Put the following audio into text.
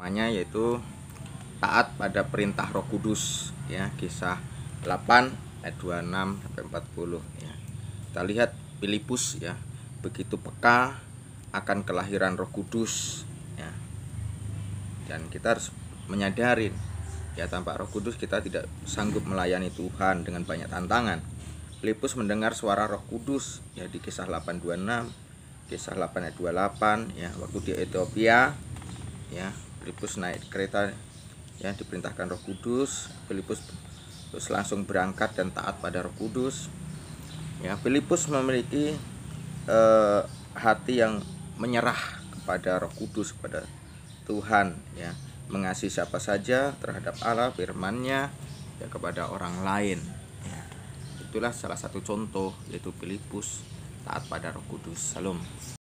namanya yaitu taat pada perintah Roh Kudus ya kisah 8 ayat 26 sampai 40 ya. Kita lihat Filipus ya begitu peka akan kelahiran Roh Kudus ya. Dan kita harus menyadari ya tanpa Roh Kudus kita tidak sanggup melayani Tuhan dengan banyak tantangan. Filipus mendengar suara Roh Kudus ya di kisah 826 kisah 8 ayat 28 ya waktu di Ethiopia ya Filipus naik kereta yang diperintahkan Roh Kudus Filipus terus langsung berangkat dan taat pada Roh Kudus ya Filipus memiliki eh, hati yang menyerah kepada Roh Kudus kepada Tuhan ya mengasihi siapa saja terhadap Allah firman-Nya ya kepada orang lain ya. itulah salah satu contoh yaitu Filipus taat pada Roh Kudus Salam